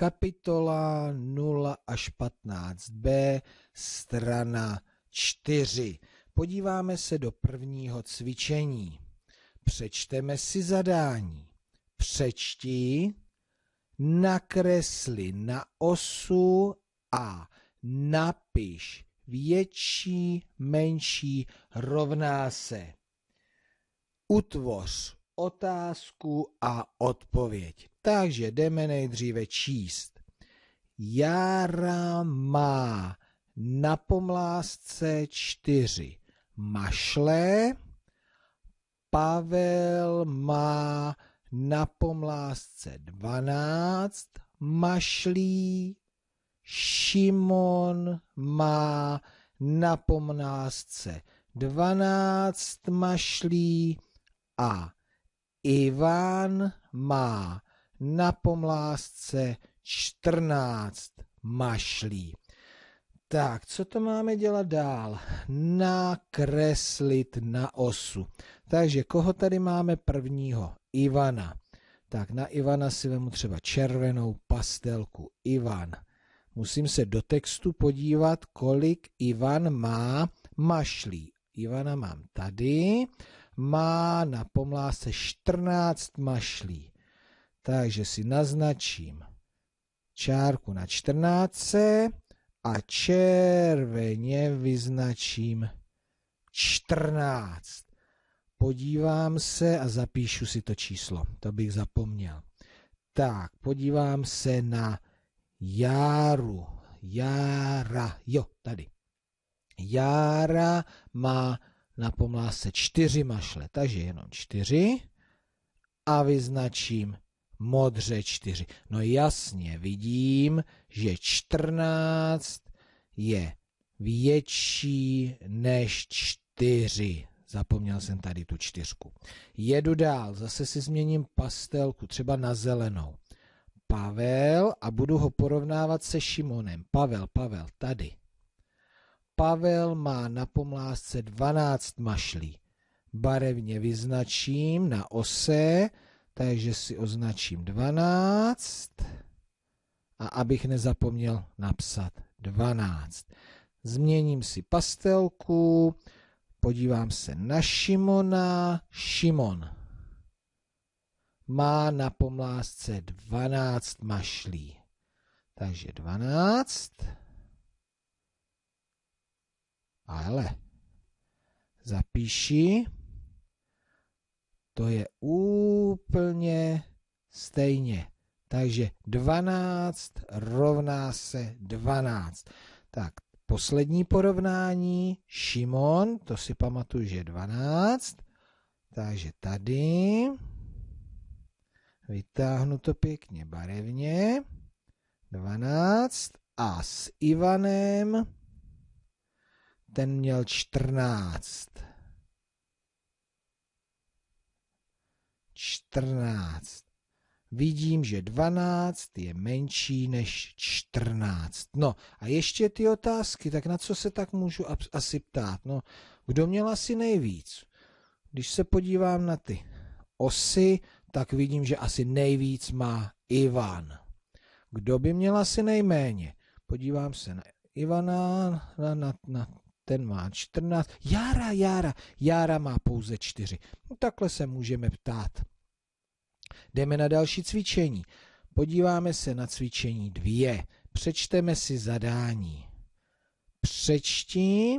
kapitola 0 až 15b, strana 4. Podíváme se do prvního cvičení. Přečteme si zadání. Přečti, nakresli na osu a napiš větší, menší, rovná se. Utvoř otázku a odpověď. Takže jdeme nejdříve číst. Jára má na pomlásce čtyři mašle, Pavel má na pomlásce dvanáct mašlí, Šimon má na pomlásce dvanáct mašlí a Ivan má na pomlásce 14 mašlí. Tak, co to máme dělat dál? Nakreslit na osu. Takže koho tady máme prvního? Ivana. Tak na Ivana si vemu třeba červenou pastelku. Ivan. Musím se do textu podívat, kolik Ivan má mašlí. Ivana mám tady má na pomlásce 14 mašlí. Takže si naznačím čárku na 14 a červeně vyznačím 14. Podívám se a zapíšu si to číslo, to bych zapomněl. Tak, podívám se na járu. Jára, jo, tady. Jára má na pomlásce čtyři mašle, takže jenom čtyři a vyznačím modře čtyři. No jasně, vidím, že 14 je větší než čtyři. Zapomněl jsem tady tu čtyřku. Jedu dál, zase si změním pastelku, třeba na zelenou. Pavel a budu ho porovnávat se Šimonem. Pavel, Pavel, tady. Pavel má na pomlásce 12 mašlí. Barevně vyznačím na ose, takže si označím 12 a abych nezapomněl napsat 12. Změním si pastelku, podívám se na Šimona. Šimon má na pomlásce 12 mašlí. Takže 12 ale zapíši, to je úplně stejně. Takže 12 rovná se 12. Tak, poslední porovnání, Šimon, to si pamatuju, že je 12. Takže tady vytáhnu to pěkně barevně. 12 a s Ivanem ten měl 14. 14. Vidím, že 12 je menší než 14. No a ještě ty otázky, tak na co se tak můžu asi ptát? No, kdo měl asi nejvíc? Když se podívám na ty osy, tak vidím, že asi nejvíc má Ivan. Kdo by měl asi nejméně? Podívám se na Ivana, na, na, na ten má 14, Jára, Jára, Jára má pouze 4. No takhle se můžeme ptát. Jdeme na další cvičení. Podíváme se na cvičení 2. Přečteme si zadání. Přečti,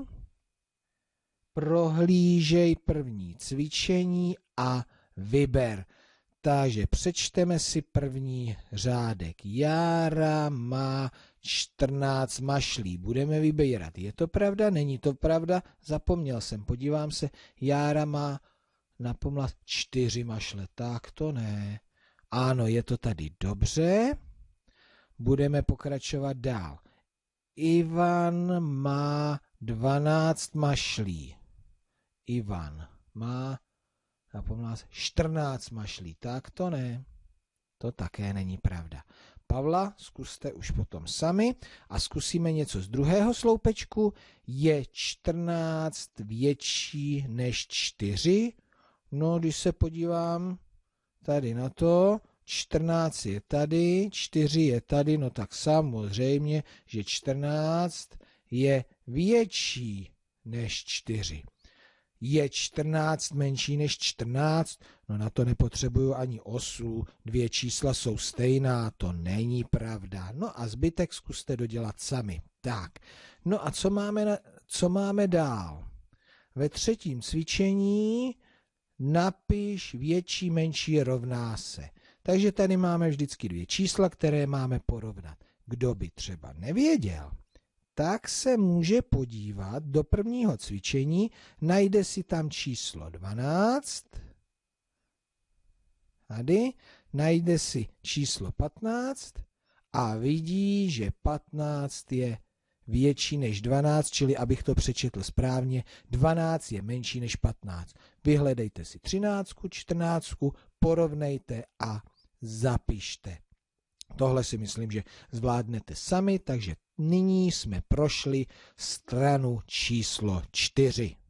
prohlížej první cvičení a vyber. Takže přečteme si první řádek. Jára má 14 mašlí. Budeme vybírat. Je to pravda? Není to pravda? Zapomněl jsem. Podívám se. Jára má na pomlad 4 mašle. Tak to ne. Ano, je to tady dobře. Budeme pokračovat dál. Ivan má 12 mašlí. Ivan má a po nás 14 mašlí. Tak to ne. To také není pravda. Pavla zkuste už potom sami a zkusíme něco z druhého sloupečku. Je 14 větší než 4? No, když se podívám tady na to, 14 je tady, 4 je tady, no tak samozřejmě, že 14 je větší než 4 je 14 menší než 14, no na to nepotřebuju ani osu, dvě čísla jsou stejná, to není pravda. No a zbytek zkuste dodělat sami. Tak, no a co máme, na, co máme dál? Ve třetím cvičení napiš větší, menší rovná se. Takže tady máme vždycky dvě čísla, které máme porovnat. Kdo by třeba nevěděl, tak se může podívat do prvního cvičení, najde si tam číslo 12, tady, najde si číslo 15 a vidí, že 15 je větší než 12, čili abych to přečetl správně, 12 je menší než 15. Vyhledejte si 13, 14, porovnejte a zapište. Tohle si myslím, že zvládnete sami, takže nyní jsme prošli stranu číslo 4.